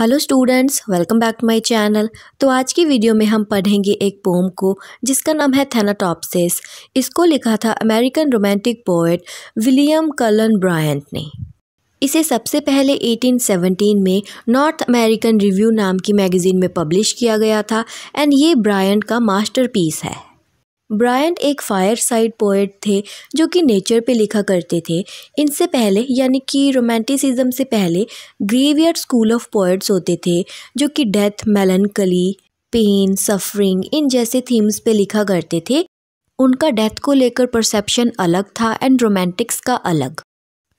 hello students welcome back to my channel तो आज की वीडियो में हम पढ़ेंगे एक पोम को जिसका नाम है थेनाटॉपसिस इसको लिखा था American romantic poet William Cullen Bryant ने इसे सबसे पहले 1817 में नॉर्थ अमेरिकन रिव्यू नाम की मैगज़ीन में पब्लिश किया गया था एंड ये ब्रायंट का मास्टरपीस है ब्रायंट एक फायर साइड पोइट थे जो कि नेचर पे लिखा करते थे इनसे पहले यानी कि रोमांटिसिज्म से पहले ग्रेवियर स्कूल ऑफ पोइट्स होते थे जो कि डेथ मेलनकली पेन सफरिंग इन जैसे थीम्स पे लिखा करते थे उनका डेथ को लेकर परसेप्शन अलग था एंड रोमांटिक्स का अलग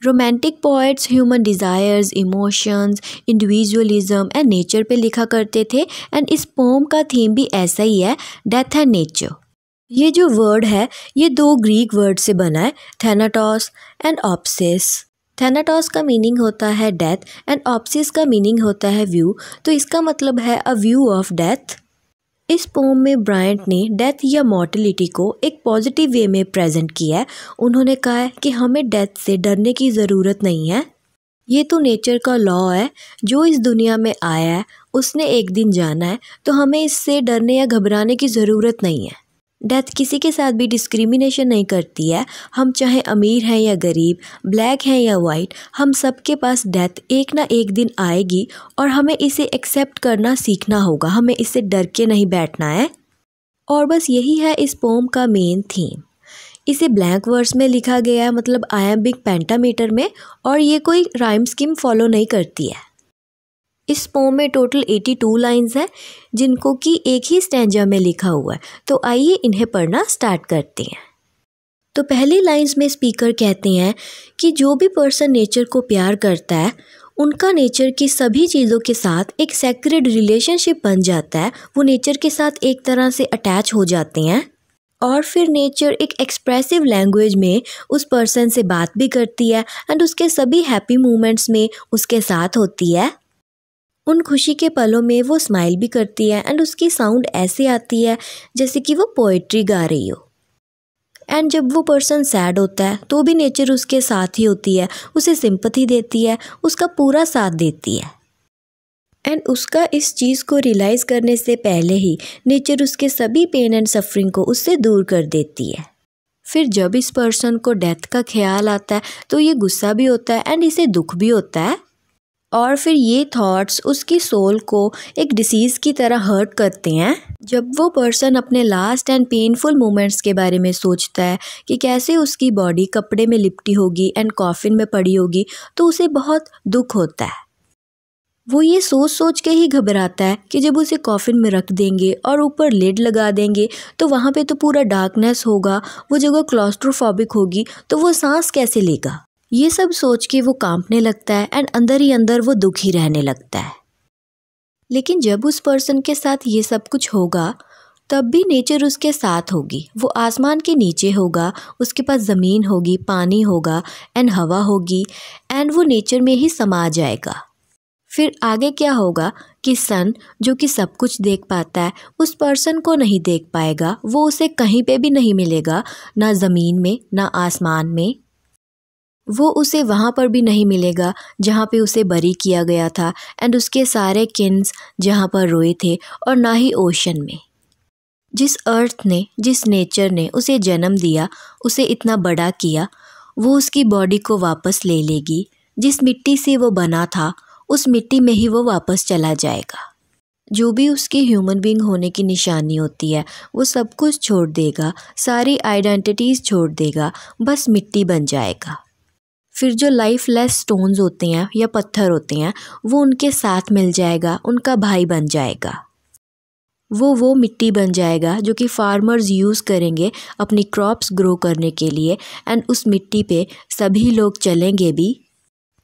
romantic poets human desires emotions individualism and nature पे लिखा करते थे एंड इस पोम का थीम भी ऐसा ही है डेथ एंड नेचर ये जो वर्ड है ये दो ग्रीक वर्ड से बना है थेनाटॉस एंड ऑप्सिस थेनाटॉस का मीनिंग होता है डेथ एंड ऑप्सिस का मीनिंग होता है व्यू तो इसका मतलब है अ व्यू ऑफ डेथ इस पोम में ब्रायंट ने डेथ या मॉर्टलिटी को एक पॉजिटिव वे में प्रेजेंट किया है उन्होंने कहा है कि हमें डेथ से डरने की ज़रूरत नहीं है ये तो नेचर का लॉ है जो इस दुनिया में आया है उसने एक दिन जाना है तो हमें इससे डरने या घबराने की ज़रूरत नहीं है डेथ किसी के साथ भी डिस्क्रिमिनेशन नहीं करती है हम चाहे अमीर हैं या गरीब ब्लैक हैं या वाइट हम सब के पास डेथ एक ना एक दिन आएगी और हमें इसे एक्सेप्ट करना सीखना होगा हमें इससे डर के नहीं बैठना है और बस यही है इस पोम का मेन थीम इसे ब्लैंक वर्स में लिखा गया है मतलब आई एम बिग पेंटामीटर में और ये कोई राइम स्कीम फॉलो नहीं करती है इस पोम में टोटल 82 लाइंस हैं जिनको कि एक ही स्टैंजा में लिखा हुआ है तो आइए इन्हें पढ़ना स्टार्ट करते हैं तो पहली लाइंस में स्पीकर कहते हैं कि जो भी पर्सन नेचर को प्यार करता है उनका नेचर की सभी चीज़ों के साथ एक सेक्रेड रिलेशनशिप बन जाता है वो नेचर के साथ एक तरह से अटैच हो जाते हैं और फिर नेचर एक एक्सप्रेसिव लैंग्वेज में उस पर्सन से बात भी करती है एंड उसके सभी हैप्पी मोमेंट्स में उसके साथ होती है उन खुशी के पलों में वो स्माइल भी करती है एंड उसकी साउंड ऐसे आती है जैसे कि वो पोइट्री गा रही हो एंड जब वो पर्सन सैड होता है तो भी नेचर उसके साथ ही होती है उसे सिंपथी देती है उसका पूरा साथ देती है एंड उसका इस चीज़ को रियलाइज़ करने से पहले ही नेचर उसके सभी पेन एंड सफरिंग को उससे दूर कर देती है फिर जब इस पर्सन को डेथ का ख्याल आता है तो ये गुस्सा भी होता है एंड इसे दुख भी होता है और फिर ये थॉट्स उसकी सोल को एक डिसीज़ की तरह हर्ट करते हैं जब वो पर्सन अपने लास्ट एंड पेनफुल मोमेंट्स के बारे में सोचता है कि कैसे उसकी बॉडी कपड़े में लिपटी होगी एंड कॉफ़िन में पड़ी होगी तो उसे बहुत दुख होता है वो ये सोच सोच के ही घबराता है कि जब उसे कॉफ़िन में रख देंगे और ऊपर लेड लगा देंगे तो वहाँ पे तो पूरा डार्कनेस होगा वो जगह क्लॉस्ट्रोफोबिक होगी तो वो सांस कैसे लेगा ये सब सोच के वो कांपने लगता है एंड अंदर ही अंदर वो दुखी रहने लगता है लेकिन जब उस पर्सन के साथ ये सब कुछ होगा तब भी नेचर उसके साथ होगी वो आसमान के नीचे होगा उसके पास ज़मीन होगी पानी होगा एंड हवा होगी एंड वो नेचर में ही समा जाएगा फिर आगे क्या होगा कि सन जो कि सब कुछ देख पाता है उस पर्सन को नहीं देख पाएगा वो उसे कहीं पे भी नहीं मिलेगा ना ज़मीन में ना आसमान में वो उसे वहाँ पर भी नहीं मिलेगा जहाँ पे उसे बरी किया गया था एंड उसके सारे किन्स जहाँ पर रोए थे और ना ही ओशन में जिस अर्थ ने जिस नेचर ने उसे जन्म दिया उसे इतना बड़ा किया वो उसकी बॉडी को वापस ले लेगी जिस मिट्टी से वो बना था उस मिट्टी में ही वो वापस चला जाएगा जो भी उसकी ह्यूमन बींग होने की निशानी होती है वो सब कुछ छोड़ देगा सारी आइडेंटिटीज़ छोड़ देगा बस मिट्टी बन जाएगा फिर जो लाइफ लेस स्टोन्स होते हैं या पत्थर होते हैं वो उनके साथ मिल जाएगा उनका भाई बन जाएगा वो वो मिट्टी बन जाएगा जो कि फार्मर्स यूज़ करेंगे अपनी क्रॉप्स ग्रो करने के लिए एंड उस मिट्टी पे सभी लोग चलेंगे भी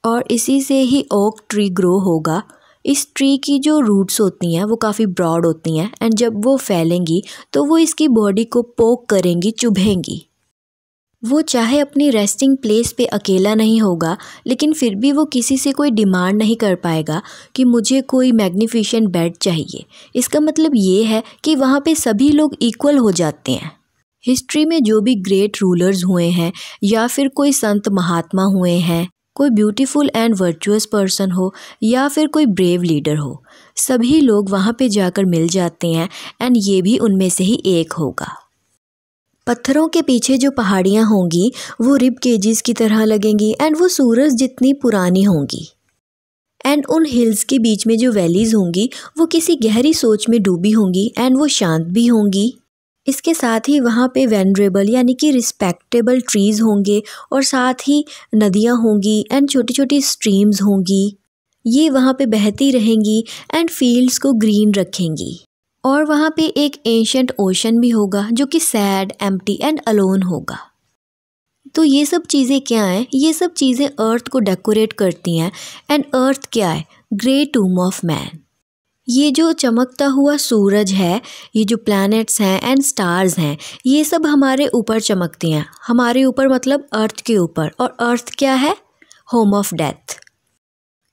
और इसी से ही ओक ट्री ग्रो होगा इस ट्री की जो रूट्स होती हैं वो काफ़ी ब्रॉड होती हैं एंड जब वो फैलेंगी तो वो इसकी बॉडी को पोक करेंगी चुभेंगी वो चाहे अपनी रेस्टिंग प्लेस पे अकेला नहीं होगा लेकिन फिर भी वो किसी से कोई डिमांड नहीं कर पाएगा कि मुझे कोई मैग्निफिशेंट बेड चाहिए इसका मतलब ये है कि वहाँ पे सभी लोग इक्वल हो जाते हैं हिस्ट्री में जो भी ग्रेट रूलर्स हुए हैं या फिर कोई संत महात्मा हुए हैं कोई ब्यूटीफुल एंड वर्चुअस पर्सन हो या फिर कोई ब्रेव लीडर हो सभी लोग वहाँ पे जाकर मिल जाते हैं एंड ये भी उनमें से ही एक होगा पत्थरों के पीछे जो पहाड़ियाँ होंगी वो रिब केजेस की तरह लगेंगी एंड वो सूरज जितनी पुरानी होंगी एंड उन हिल्स के बीच में जो वैलीज़ होंगी वो किसी गहरी सोच में डूबी होंगी एंड वो शांत भी होंगी इसके साथ ही वहाँ पे वेनरेबल यानी कि रिस्पेक्टेबल ट्रीज़ होंगे और साथ ही नदियाँ होंगी एंड छोटी छोटी स्ट्रीम्स होंगी ये वहाँ पे बहती रहेंगी एंड फील्ड्स को ग्रीन रखेंगी और वहाँ पे एक एंशंट ओशन भी होगा जो कि सैड एम्प्टी एंड अलोन होगा तो ये सब चीज़ें क्या हैं ये सब चीज़ें अर्थ को डेकोरेट करती हैं एंड अर्थ क्या है ग्रे टूम ऑफ मैन ये जो चमकता हुआ सूरज है ये जो प्लैनेट्स हैं एंड स्टार्स हैं ये सब हमारे ऊपर चमकती हैं हमारे ऊपर मतलब अर्थ के ऊपर और अर्थ क्या है होम ऑफ डेथ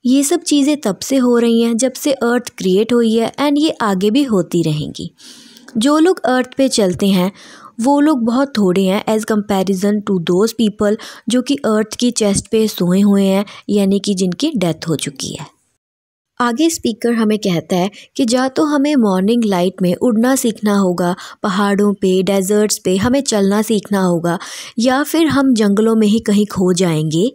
ये सब चीज़ें तब से हो रही हैं जब से अर्थ क्रिएट हुई है एंड ये आगे भी होती रहेंगी जो लोग अर्थ पे चलते हैं वो लोग बहुत थोड़े हैं as comparison to those people जो कि अर्थ की चेस्ट पे सोए हुए हैं यानी कि जिनकी डेथ हो चुकी है आगे स्पीकर हमें कहता है कि या तो हमें मॉर्निंग लाइट में उड़ना सीखना होगा पहाड़ों पे डेजर्ट्स पे हमें चलना सीखना होगा या फिर हम जंगलों में ही कहीं खो जाएंगे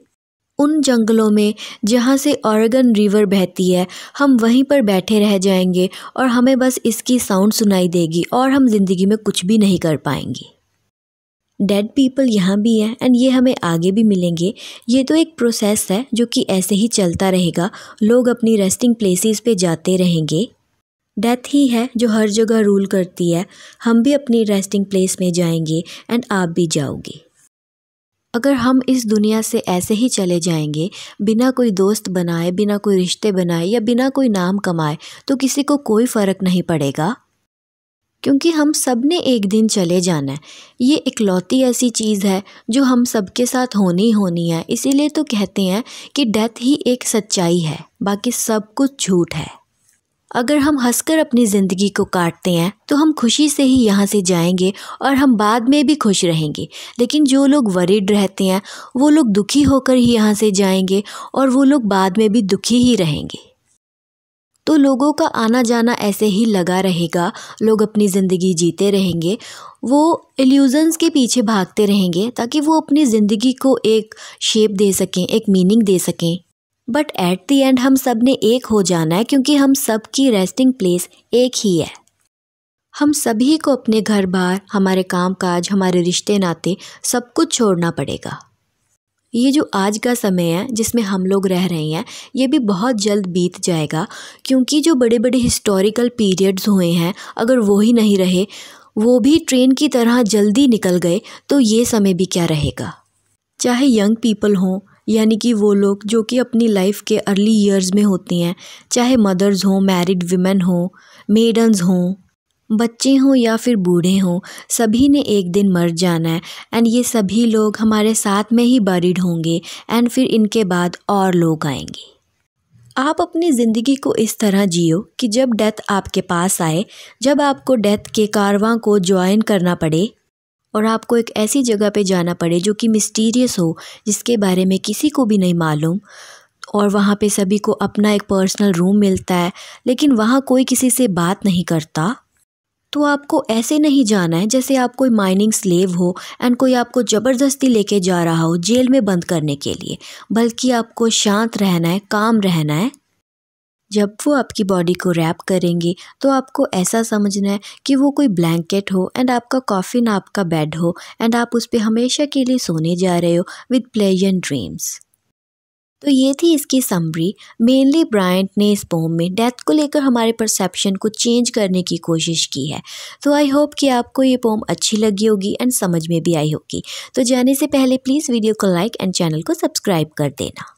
उन जंगलों में जहाँ से ऑरेगन रिवर बहती है हम वहीं पर बैठे रह जाएंगे और हमें बस इसकी साउंड सुनाई देगी और हम ज़िंदगी में कुछ भी नहीं कर पाएंगे डेड पीपल यहाँ भी हैं एंड ये हमें आगे भी मिलेंगे ये तो एक प्रोसेस है जो कि ऐसे ही चलता रहेगा लोग अपनी रेस्टिंग प्लेसेस पे जाते रहेंगे डेथ ही है जो हर जगह रूल करती है हम भी अपनी रेस्टिंग प्लेस में जाएंगे एंड आप भी जाओगे अगर हम इस दुनिया से ऐसे ही चले जाएंगे बिना कोई दोस्त बनाए बिना कोई रिश्ते बनाए या बिना कोई नाम कमाए तो किसी को कोई फ़र्क नहीं पड़ेगा क्योंकि हम सब ने एक दिन चले जाना है ये इकलौती ऐसी चीज़ है जो हम सबके साथ होनी होनी है इसीलिए तो कहते हैं कि डेथ ही एक सच्चाई है बाकी सब कुछ झूठ है अगर हम हंसकर अपनी ज़िंदगी को काटते हैं तो हम खुशी से ही यहाँ से जाएंगे और हम बाद में भी खुश रहेंगे लेकिन जो लोग वरिड रहते हैं वो लोग दुखी होकर ही यहाँ से जाएंगे और वो लोग बाद में भी दुखी ही रहेंगे तो लोगों का आना जाना ऐसे ही लगा रहेगा लोग अपनी ज़िंदगी जीते रहेंगे वो एल्यूज़न्स के पीछे भागते रहेंगे ताकि वो अपनी ज़िंदगी को एक शेप दे सकें एक मीनिंग दे सकें बट एट दी एंड हम सब ने एक हो जाना है क्योंकि हम सब की रेस्टिंग प्लेस एक ही है हम सभी को अपने घर बार हमारे काम काज हमारे रिश्ते नाते सब कुछ छोड़ना पड़ेगा ये जो आज का समय है जिसमें हम लोग रह रहे हैं ये भी बहुत जल्द बीत जाएगा क्योंकि जो बड़े बड़े हिस्टोरिकल पीरियड्स हुए हैं अगर वो ही नहीं रहे वो भी ट्रेन की तरह जल्दी निकल गए तो ये समय भी क्या रहेगा चाहे यंग पीपल हों यानी कि वो लोग जो कि अपनी लाइफ के अर्ली ईयर्स में होती हैं चाहे मदर्स हों मैरिड वीमेन हों मेडन्स हों बच्चे हों या फिर बूढ़े हों सभी ने एक दिन मर जाना है एंड ये सभी लोग हमारे साथ में ही बारिड होंगे एंड फिर इनके बाद और लोग आएंगे आप अपनी ज़िंदगी को इस तरह जियो कि जब डेथ आपके पास आए जब आपको डेथ के कारवां को ज्वाइन करना पड़े और आपको एक ऐसी जगह पे जाना पड़े जो कि मिस्टीरियस हो जिसके बारे में किसी को भी नहीं मालूम और वहाँ पे सभी को अपना एक पर्सनल रूम मिलता है लेकिन वहाँ कोई किसी से बात नहीं करता तो आपको ऐसे नहीं जाना है जैसे आप कोई माइनिंग स्लेव हो एंड कोई आपको ज़बरदस्ती लेके जा रहा हो जेल में बंद करने के लिए बल्कि आपको शांत रहना है काम रहना है जब वो आपकी बॉडी को रैप करेंगे तो आपको ऐसा समझना है कि वो कोई ब्लैंकेट हो एंड आपका कॉफ़िन आपका बेड हो एंड आप उस पर हमेशा के लिए सोने जा रहे हो विद प्लेज ड्रीम्स तो ये थी इसकी समरी मेनली ब्रायंट ने इस पोम में डेथ को लेकर हमारे परसेप्शन को चेंज करने की कोशिश की है तो आई होप कि आपको ये पोम अच्छी लगी होगी एंड समझ में भी आई होगी तो जाने से पहले प्लीज़ वीडियो को लाइक एंड चैनल को सब्सक्राइब कर देना